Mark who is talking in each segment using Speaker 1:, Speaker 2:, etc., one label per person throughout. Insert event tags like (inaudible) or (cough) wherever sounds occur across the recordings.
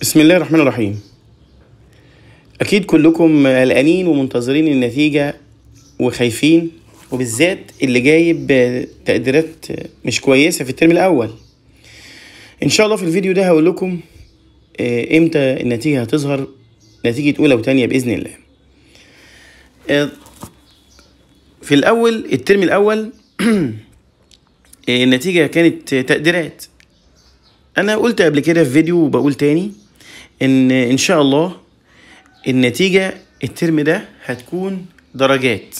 Speaker 1: بسم الله الرحمن الرحيم اكيد كلكم قلقانين ومنتظرين النتيجه وخايفين وبالذات اللي جايب تقديرات مش كويسه في الترم الاول ان شاء الله في الفيديو ده هقول لكم آه، امتى النتيجه هتظهر نتيجه اولى وتانية باذن الله آه، في الاول الترم الاول (clears throat) آه، النتيجه كانت تقديرات انا قلت قبل كده في فيديو وبقول تاني ان ان شاء الله النتيجه الترم ده هتكون درجات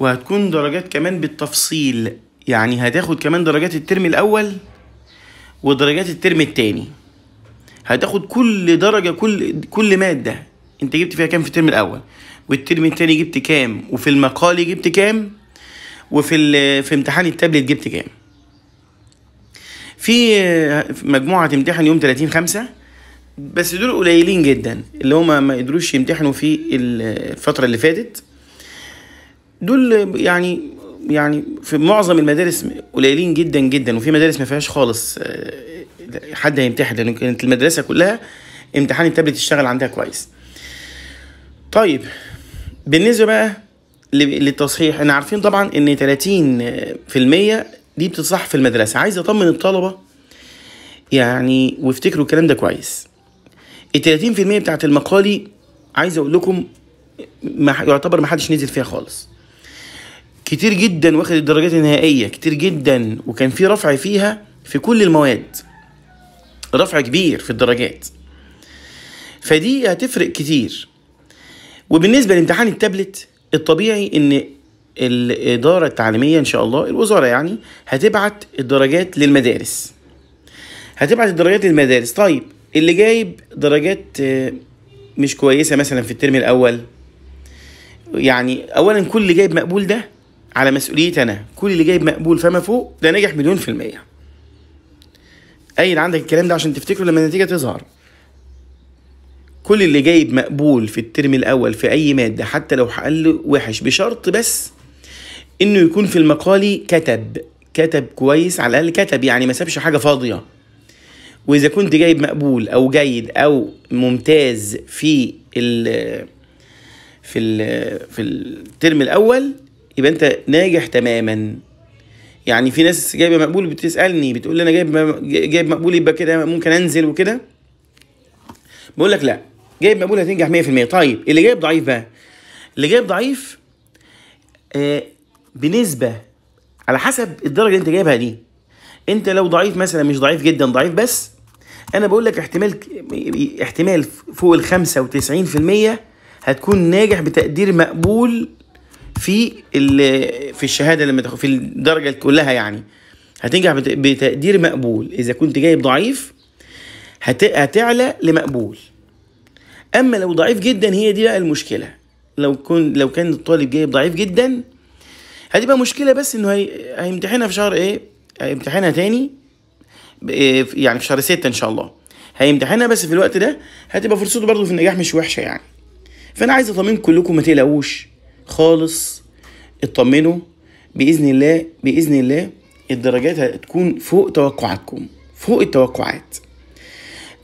Speaker 1: وهتكون درجات كمان بالتفصيل يعني هتاخد كمان درجات الترم الاول ودرجات الترم الثاني هتاخد كل درجه كل كل ماده انت جبت فيها كام في الترم الاول والترم الثاني جبت كام وفي المقالي جبت كام وفي في امتحان التابلت جبت كام في مجموعه امتحان يوم 30 5 بس دول قليلين جدا اللي هما ما قدروش يمتحنوا في الفترة اللي فاتت دول يعني يعني في معظم المدارس قليلين جدا جدا وفي مدارس ما فيهاش خالص آه، حد هيمتحن لان كانت المدرسه كلها امتحان التابلت اشتغل عندها كويس طيب بالنسبه بقى للتصحيح احنا عارفين طبعا ان 30% دي بتصح في المدرسه عايز اطمن الطلبه يعني وافتكروا الكلام ده كويس ال 30% بتاعت المقالي عايز اقول لكم ما يعتبر ما حدش نزل فيها خالص كتير جدا واخد الدرجات النهائيه كتير جدا وكان في رفع فيها في كل المواد رفع كبير في الدرجات فدي هتفرق كتير وبالنسبه لامتحان التابلت الطبيعي ان الاداره التعليميه ان شاء الله الوزاره يعني هتبعت الدرجات للمدارس هتبعت الدرجات للمدارس طيب اللي جايب درجات آه، مش كويسة مثلا في الترم الأول يعني أولا كل اللي جايب مقبول ده على مسؤوليتي أنا كل اللي جايب مقبول فما فوق ده نجح مليون في المية أين عندك الكلام ده عشان تفتكره لما النتيجة تظهر كل اللي جايب مقبول في الترم الأول في أي مادة حتى لو حقل وحش بشرط بس إنه يكون في المقالي كتب كتب كويس على الأقل كتب يعني ما سابش حاجة فاضية واذا كنت جايب مقبول او جيد او ممتاز في ال في ال في الترم الاول يبقى انت ناجح تماما يعني في ناس جايبه مقبول بتسالني بتقول لي انا جايب جايب مقبول يبقى كده ممكن انزل وكده بقول لك لا جايب مقبول هتنجح 100% طيب اللي جايب ضعيف بقى اللي جايب ضعيف آه بنسبه على حسب الدرجه اللي انت جايبها دي انت لو ضعيف مثلا مش ضعيف جدا ضعيف بس انا بقول لك احتمال احتمال فوق ال 95% هتكون ناجح بتقدير مقبول في في الشهاده لما في الدرجه كلها يعني هتنجح بتقدير مقبول اذا كنت جايب ضعيف هتعلى لمقبول اما لو ضعيف جدا هي دي بقى المشكله لو كن لو كان الطالب جايب ضعيف جدا هتبقى مشكله بس انه هيمتحنها في شهر ايه هيمتحنها تاني إيه، يعني في شهر ستة ان شاء الله هيمتحنها بس في الوقت ده هتبقى فرصته برضه في النجاح مش وحشه يعني فانا عايز اطمن كلكم ما تقلقوش خالص اطمنوا باذن الله باذن الله الدرجات هتكون فوق توقعاتكم فوق التوقعات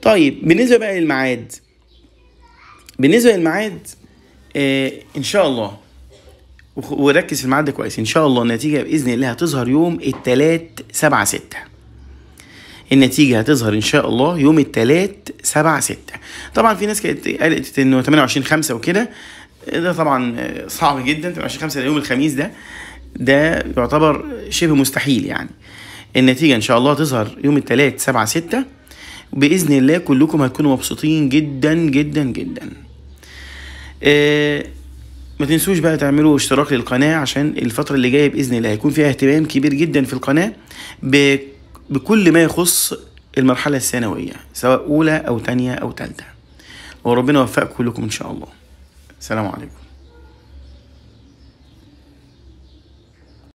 Speaker 1: طيب بالنسبه بقى للميعاد بالنسبه للميعاد آه ان شاء الله وركز في الميعاد ده كويس ان شاء الله النتيجه باذن الله هتظهر يوم الثلاث سبعة ستة النتيجه هتظهر ان شاء الله يوم الثلاث 7 6 طبعا في ناس كانت قالت انه 28 5 وكده ده طبعا صعب جدا 28 5 يوم الخميس ده ده يعتبر شبه مستحيل يعني النتيجه ان شاء الله تظهر يوم الثلاث 7 6 باذن الله كلكم هتكونوا مبسوطين جدا جدا جدا آه ما تنسوش بقى تعملوا اشتراك للقناه عشان الفتره اللي جايه باذن الله هيكون فيها اهتمام كبير جدا في القناه ب بكل ما يخص المرحلة الثانوية سواء أولى أو تانية أو تالتة وربنا يوفقكم كلكم إن شاء الله سلام عليكم